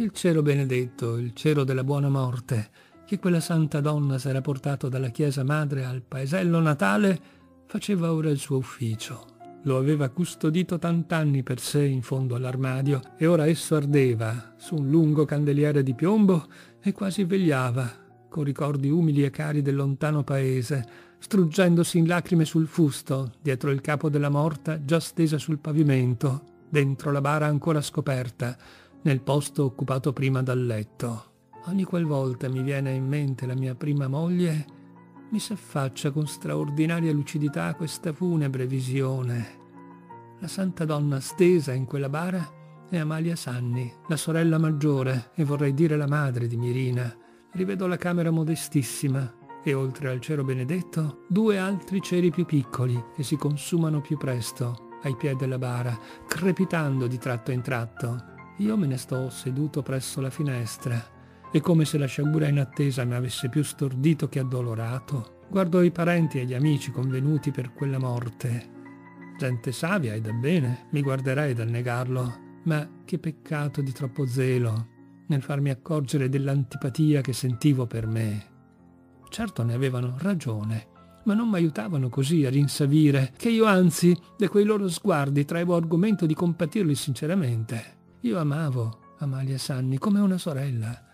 il cielo benedetto, il cielo della buona morte, che quella santa donna s'era portato dalla chiesa madre al paesello natale, faceva ora il suo ufficio. Lo aveva custodito tant'anni per sé in fondo all'armadio e ora esso ardeva su un lungo candeliere di piombo e quasi vegliava, con ricordi umili e cari del lontano paese, struggendosi in lacrime sul fusto, dietro il capo della morta già stesa sul pavimento, dentro la bara ancora scoperta, nel posto occupato prima dal letto. Ogni qualvolta mi viene in mente la mia prima moglie, mi s'affaccia con straordinaria lucidità questa funebre visione. La santa donna stesa in quella bara è Amalia Sanni, la sorella maggiore e vorrei dire la madre di Mirina. Rivedo la camera modestissima e oltre al cero benedetto due altri ceri più piccoli che si consumano più presto ai piedi della bara, crepitando di tratto in tratto. Io me ne sto seduto presso la finestra e come se la sciagura inattesa mi avesse più stordito che addolorato, guardo i parenti e gli amici convenuti per quella morte. Gente savia e da bene, mi guarderei dal negarlo, ma che peccato di troppo zelo nel farmi accorgere dell'antipatia che sentivo per me. Certo ne avevano ragione, ma non m'aiutavano così a rinsavire, che io anzi, da quei loro sguardi, traevo argomento di compatirli sinceramente. Io amavo Amalia Sanni come una sorella.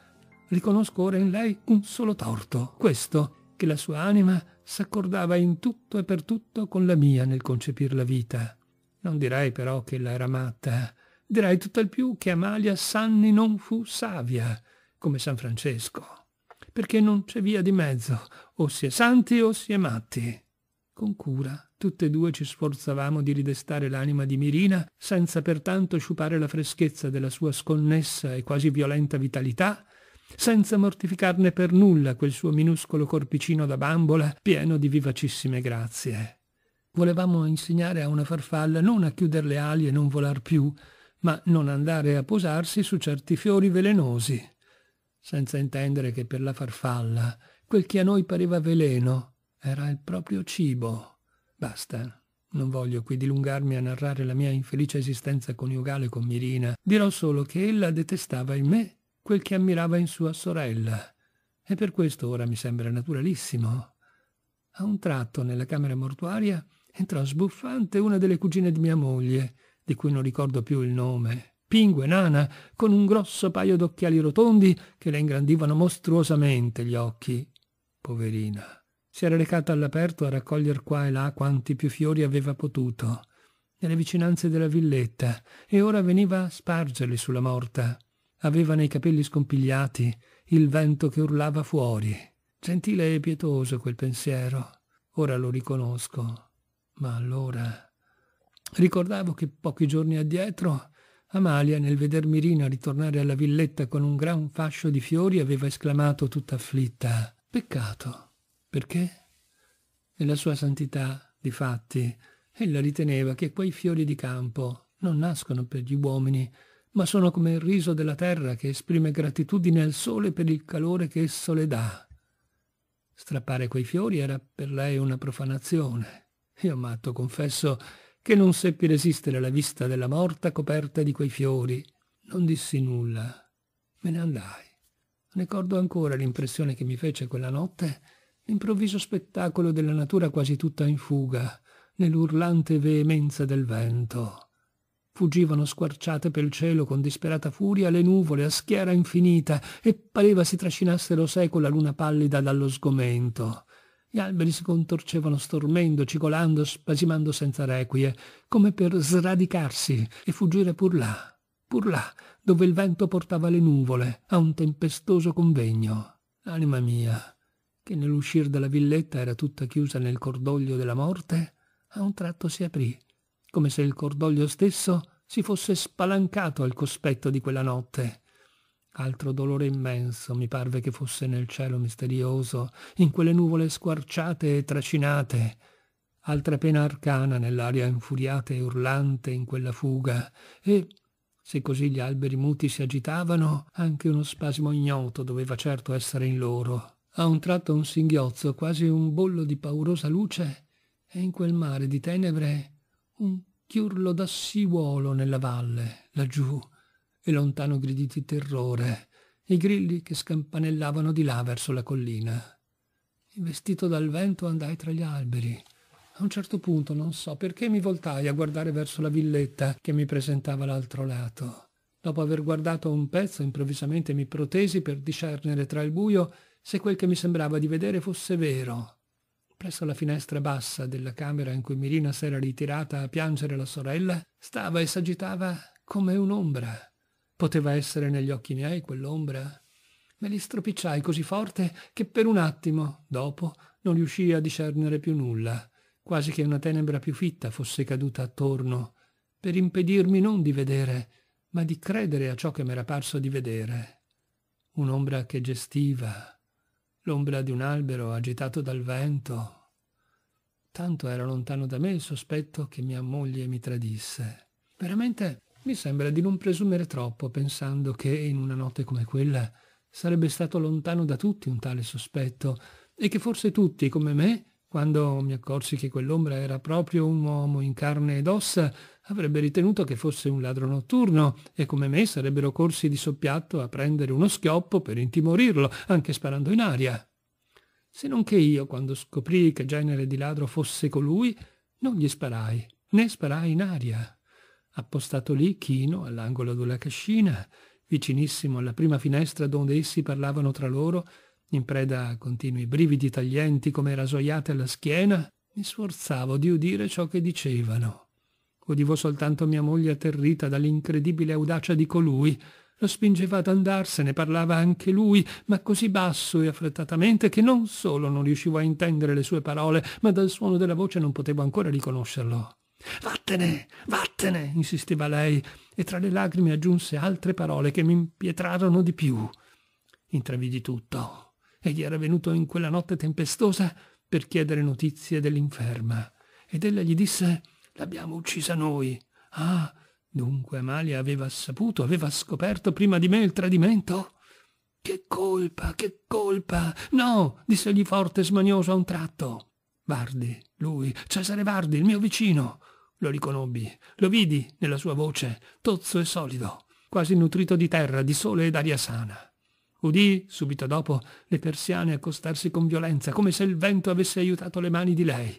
Riconosco ora in lei un solo torto, questo, che la sua anima s'accordava in tutto e per tutto con la mia nel concepir la vita. Non direi però che ella era matta, direi tutt'al più che Amalia Sanni non fu savia, come San Francesco, perché non c'è via di mezzo, o si è santi o si è matti. Con cura, tutte e due ci sforzavamo di ridestare l'anima di Mirina, senza pertanto sciupare la freschezza della sua sconnessa e quasi violenta vitalità, senza mortificarne per nulla quel suo minuscolo corpicino da bambola pieno di vivacissime grazie. Volevamo insegnare a una farfalla non a chiudere le ali e non volar più, ma non andare a posarsi su certi fiori velenosi, senza intendere che per la farfalla quel che a noi pareva veleno era il proprio cibo. Basta. Non voglio qui dilungarmi a narrare la mia infelice esistenza coniugale con Mirina. Dirò solo che ella detestava in me quel che ammirava in sua sorella. E per questo ora mi sembra naturalissimo. A un tratto, nella camera mortuaria, entrò sbuffante una delle cugine di mia moglie, di cui non ricordo più il nome, pingue nana, con un grosso paio d'occhiali rotondi che le ingrandivano mostruosamente gli occhi. Poverina. Si era recata all'aperto a raccogliere qua e là quanti più fiori aveva potuto, nelle vicinanze della villetta, e ora veniva a spargerli sulla morta. Aveva nei capelli scompigliati il vento che urlava fuori. Gentile e pietoso quel pensiero. Ora lo riconosco. Ma allora... Ricordavo che pochi giorni addietro Amalia, nel veder Mirina ritornare alla villetta con un gran fascio di fiori, aveva esclamato tutta afflitta Peccato, perché? Nella sua santità, di fatti, ella riteneva che quei fiori di campo non nascono per gli uomini, ma sono come il riso della terra che esprime gratitudine al sole per il calore che esso le dà. Strappare quei fiori era per lei una profanazione. Io, matto, confesso che non seppi resistere alla vista della morta coperta di quei fiori. Non dissi nulla. Me ne andai. Ricordo ancora l'impressione che mi fece quella notte l'improvviso spettacolo della natura quasi tutta in fuga, nell'urlante veemenza del vento. Fuggivano squarciate pel cielo con disperata furia le nuvole a schiera infinita e pareva si trascinassero seco la luna pallida dallo sgomento. Gli alberi si contorcevano stormendo, cicolando, spasimando senza requie, come per sradicarsi e fuggire pur là, pur là, dove il vento portava le nuvole, a un tempestoso convegno. Anima mia, che nell'uscir dalla villetta era tutta chiusa nel cordoglio della morte, a un tratto si aprì, come se il cordoglio stesso si fosse spalancato al cospetto di quella notte. Altro dolore immenso mi parve che fosse nel cielo misterioso, in quelle nuvole squarciate e tracinate, altra pena arcana nell'aria infuriata e urlante in quella fuga, e, se così gli alberi muti si agitavano, anche uno spasimo ignoto doveva certo essere in loro, a un tratto un singhiozzo, quasi un bollo di paurosa luce, e in quel mare di tenebre un chiurlo d'assiuolo nella valle, laggiù, e lontano griditi terrore, i grilli che scampanellavano di là verso la collina. Investito dal vento andai tra gli alberi. A un certo punto, non so perché, mi voltai a guardare verso la villetta che mi presentava l'altro lato. Dopo aver guardato un pezzo, improvvisamente mi protesi per discernere tra il buio se quel che mi sembrava di vedere fosse vero. Presso la finestra bassa della camera in cui Mirina s'era ritirata a piangere la sorella, stava e s'agitava come un'ombra. Poteva essere negli occhi miei quell'ombra? Me li stropicciai così forte che per un attimo, dopo, non riuscii a discernere più nulla, quasi che una tenebra più fitta fosse caduta attorno, per impedirmi non di vedere, ma di credere a ciò che m'era parso di vedere. Un'ombra che gestiva, l'ombra di un albero agitato dal vento. Tanto era lontano da me il sospetto che mia moglie mi tradisse. Veramente mi sembra di non presumere troppo pensando che in una notte come quella sarebbe stato lontano da tutti un tale sospetto e che forse tutti, come me, quando mi accorsi che quell'ombra era proprio un uomo in carne ed ossa, avrebbe ritenuto che fosse un ladro notturno e come me sarebbero corsi di soppiatto a prendere uno schioppo per intimorirlo, anche sparando in aria. Se non che io, quando scoprii che genere di ladro fosse colui, non gli sparai, né sparai in aria. Appostato lì, chino, all'angolo della cascina, vicinissimo alla prima finestra donde essi parlavano tra loro, in preda a continui brividi taglienti come rasoiate alla schiena, mi sforzavo di udire ciò che dicevano. Udivo soltanto mia moglie atterrita dall'incredibile audacia di colui. Lo spingeva ad andarsene, parlava anche lui, ma così basso e affrettatamente che non solo non riuscivo a intendere le sue parole, ma dal suono della voce non potevo ancora riconoscerlo. Vattene, vattene, insisteva lei, e tra le lacrime aggiunse altre parole che mi impietrarono di più. Intravidi tutto, egli era venuto in quella notte tempestosa per chiedere notizie dell'inferma. Ed ella gli disse L'abbiamo uccisa noi. Ah, dunque Amalia aveva saputo, aveva scoperto prima di me il tradimento? Che colpa, che colpa! No, dissegli forte e smanioso a un tratto. Vardi, lui, Cesare Vardi, il mio vicino. Lo riconobbi, lo vidi nella sua voce, tozzo e solido, quasi nutrito di terra, di sole e d'aria sana udì, subito dopo, le persiane accostarsi con violenza, come se il vento avesse aiutato le mani di lei.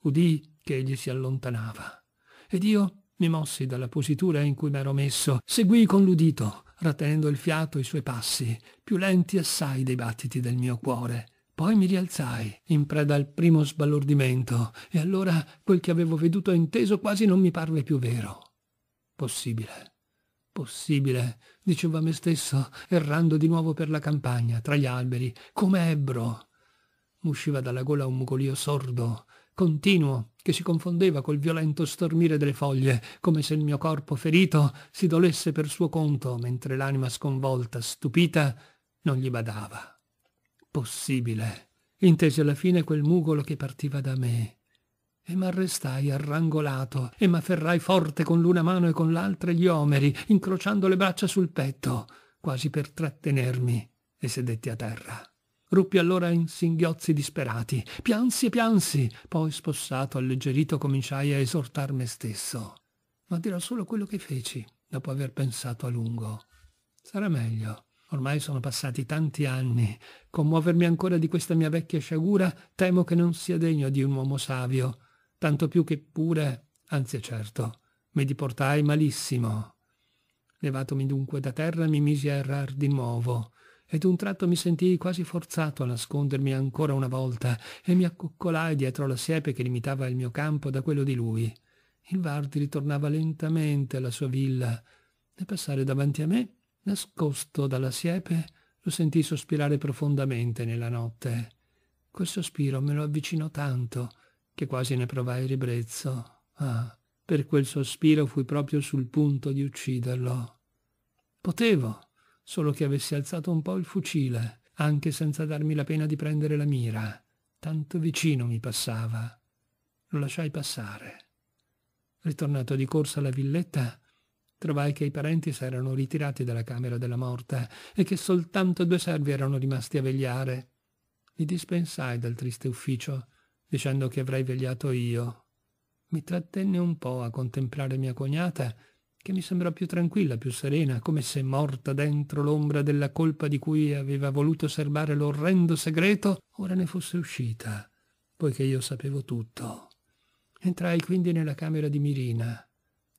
Udì che egli si allontanava. Ed io mi mossi dalla positura in cui m'ero messo, seguii con l'udito, rattenendo il fiato i suoi passi, più lenti assai dei battiti del mio cuore. Poi mi rialzai, in preda al primo sbalordimento, e allora quel che avevo veduto e inteso quasi non mi parve più vero. Possibile possibile dicevo a me stesso errando di nuovo per la campagna tra gli alberi come ebbro usciva dalla gola un mugolio sordo continuo che si confondeva col violento stormire delle foglie come se il mio corpo ferito si dolesse per suo conto mentre l'anima sconvolta stupita non gli badava possibile intesi alla fine quel mugolo che partiva da me e m'arrestai arrangolato e m'afferrai forte con l'una mano e con l'altra gli omeri, incrociando le braccia sul petto, quasi per trattenermi, e sedetti a terra. Ruppi allora in singhiozzi disperati. Piansi e piansi. Poi, spossato, alleggerito, cominciai a esortar me stesso. Ma dirò solo quello che feci, dopo aver pensato a lungo. Sarà meglio. Ormai sono passati tanti anni. Commuovermi ancora di questa mia vecchia sciagura temo che non sia degno di un uomo savio tanto più che pure, anzi certo, mi li malissimo. Levatomi dunque da terra mi misi a errar di nuovo, ed un tratto mi sentii quasi forzato a nascondermi ancora una volta e mi accoccolai dietro la siepe che limitava il mio campo da quello di lui. Il Vardi ritornava lentamente alla sua villa e passare davanti a me, nascosto dalla siepe, lo sentii sospirare profondamente nella notte. Quel sospiro me lo avvicinò tanto che quasi ne provai ribrezzo. Ah, per quel sospiro fui proprio sul punto di ucciderlo. Potevo, solo che avessi alzato un po' il fucile, anche senza darmi la pena di prendere la mira. Tanto vicino mi passava. Lo lasciai passare. Ritornato di corsa alla villetta, trovai che i parenti si erano ritirati dalla camera della morta e che soltanto due servi erano rimasti a vegliare. Li dispensai dal triste ufficio dicendo che avrei vegliato io. Mi trattenne un po' a contemplare mia cognata, che mi sembrò più tranquilla, più serena, come se morta dentro l'ombra della colpa di cui aveva voluto serbare l'orrendo segreto, ora ne fosse uscita, poiché io sapevo tutto. Entrai quindi nella camera di Mirina.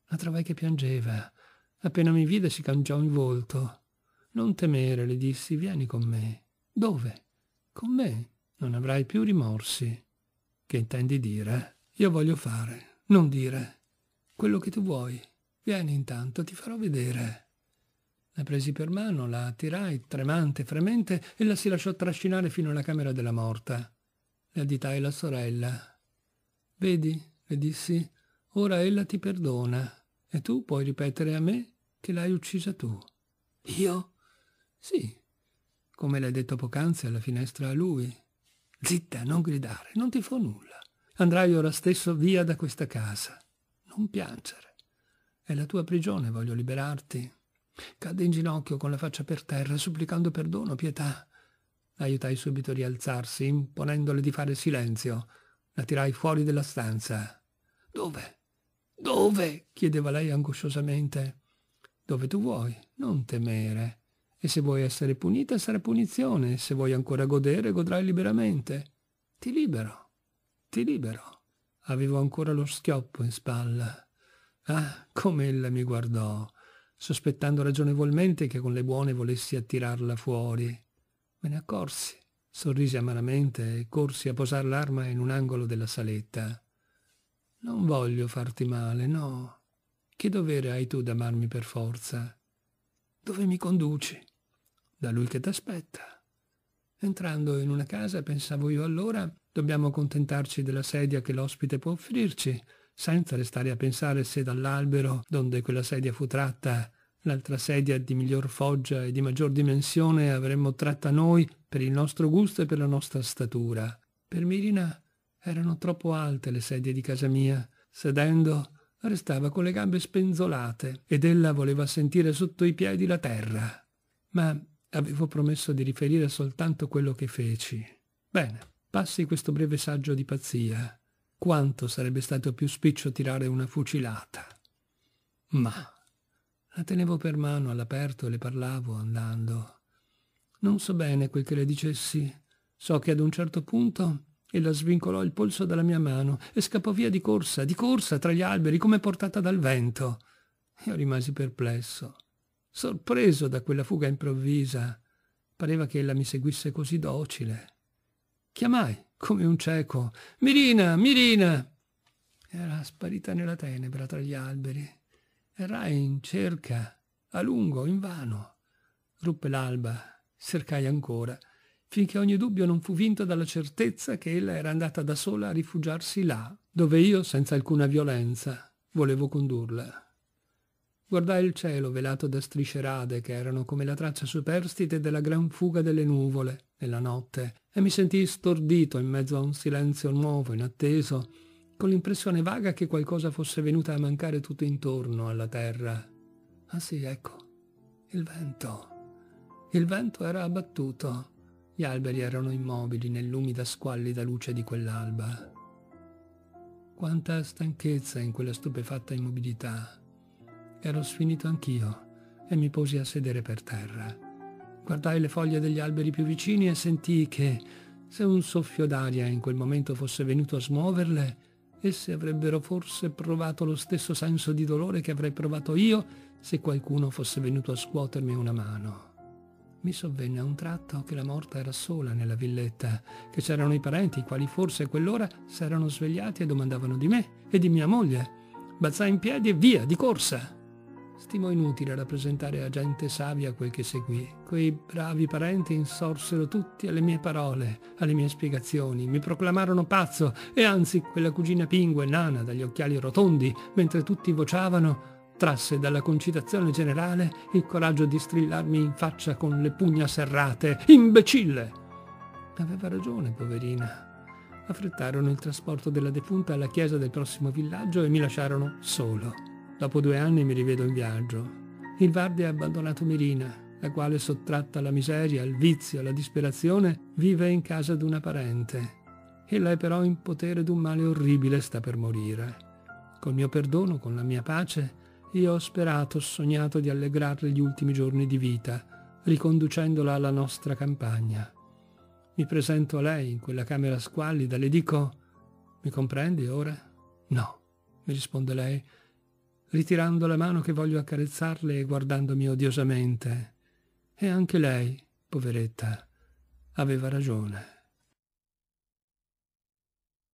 La trovai che piangeva. Appena mi vide si cangiò in volto. Non temere, le dissi, vieni con me. Dove? Con me. Non avrai più rimorsi. Che intendi dire? Io voglio fare, non dire. Quello che tu vuoi. Vieni intanto, ti farò vedere. La presi per mano, la tirai, tremante, fremente, e la si lasciò trascinare fino alla camera della morta. Le additai la sorella. Vedi, le dissi, ora ella ti perdona, e tu puoi ripetere a me che l'hai uccisa tu. Io? Sì, come l'hai detto poc'anzi alla finestra a lui. Zitta, non gridare, non ti fo nulla. Andrai ora stesso via da questa casa. Non piangere. È la tua prigione, voglio liberarti. Cadde in ginocchio con la faccia per terra, supplicando perdono, pietà. Aiutai subito a rialzarsi, imponendole di fare silenzio. La tirai fuori della stanza. Dove? Dove? chiedeva lei angosciosamente. Dove tu vuoi, non temere. E se vuoi essere punita, sarà punizione, se vuoi ancora godere, godrai liberamente. Ti libero, ti libero. Avevo ancora lo schioppo in spalla. Ah, come ella mi guardò, sospettando ragionevolmente che con le buone volessi attirarla fuori. Me ne accorsi, sorrisi amaramente e corsi a posar l'arma in un angolo della saletta. Non voglio farti male, no. Che dovere hai tu d'amarmi per forza? Dove mi conduci? da lui che t'aspetta. Entrando in una casa, pensavo io allora, dobbiamo contentarci della sedia che l'ospite può offrirci, senza restare a pensare se dall'albero, donde quella sedia fu tratta, l'altra sedia di miglior foggia e di maggior dimensione avremmo tratta noi per il nostro gusto e per la nostra statura. Per Mirina erano troppo alte le sedie di casa mia. Sedendo, restava con le gambe spenzolate ed ella voleva sentire sotto i piedi la terra. Ma Avevo promesso di riferire soltanto quello che feci. Bene, passi questo breve saggio di pazzia. Quanto sarebbe stato più spiccio tirare una fucilata. Ma la tenevo per mano all'aperto e le parlavo andando. Non so bene quel che le dicessi. So che ad un certo punto ella svincolò il polso dalla mia mano e scappò via di corsa, di corsa tra gli alberi, come portata dal vento. Io rimasi perplesso sorpreso da quella fuga improvvisa. Pareva che ella mi seguisse così docile. Chiamai, come un cieco, Mirina, Mirina! Era sparita nella tenebra tra gli alberi. Errai in cerca, a lungo, invano. Ruppe l'alba, cercai ancora, finché ogni dubbio non fu vinto dalla certezza che ella era andata da sola a rifugiarsi là, dove io, senza alcuna violenza, volevo condurla. Guardai il cielo velato da strisce rade che erano come la traccia superstite della gran fuga delle nuvole nella notte e mi sentii stordito in mezzo a un silenzio nuovo, inatteso, con l'impressione vaga che qualcosa fosse venuta a mancare tutto intorno alla terra. Ah sì, ecco, il vento. Il vento era abbattuto. Gli alberi erano immobili nell'umida squallida luce di quell'alba. Quanta stanchezza in quella stupefatta immobilità. Ero sfinito anch'io e mi posi a sedere per terra. Guardai le foglie degli alberi più vicini e sentii che, se un soffio d'aria in quel momento fosse venuto a smuoverle, esse avrebbero forse provato lo stesso senso di dolore che avrei provato io se qualcuno fosse venuto a scuotermi una mano. Mi sovvenne a un tratto che la morta era sola nella villetta, che c'erano i parenti, i quali forse a quell'ora s'erano svegliati e domandavano di me e di mia moglie. Balzai in piedi e via, di corsa. Stimò inutile rappresentare a gente savia quel che seguì. Quei bravi parenti insorsero tutti alle mie parole, alle mie spiegazioni, mi proclamarono pazzo e anzi quella cugina pingue nana dagli occhiali rotondi, mentre tutti vociavano, trasse dalla concitazione generale il coraggio di strillarmi in faccia con le pugna serrate. Imbecille! Aveva ragione, poverina. Affrettarono il trasporto della defunta alla chiesa del prossimo villaggio e mi lasciarono solo. Dopo due anni mi rivedo in viaggio. Il Vardi ha abbandonato Mirina, la quale, sottratta alla miseria, al vizio, alla disperazione, vive in casa di una parente. Ella è però in potere d'un male orribile, e sta per morire. Col mio perdono, con la mia pace, io ho sperato, sognato di allegrarle gli ultimi giorni di vita, riconducendola alla nostra campagna. Mi presento a lei in quella camera squallida, le dico, mi comprendi ora? No, mi risponde lei, ritirando la mano che voglio accarezzarle e guardandomi odiosamente. E anche lei, poveretta, aveva ragione.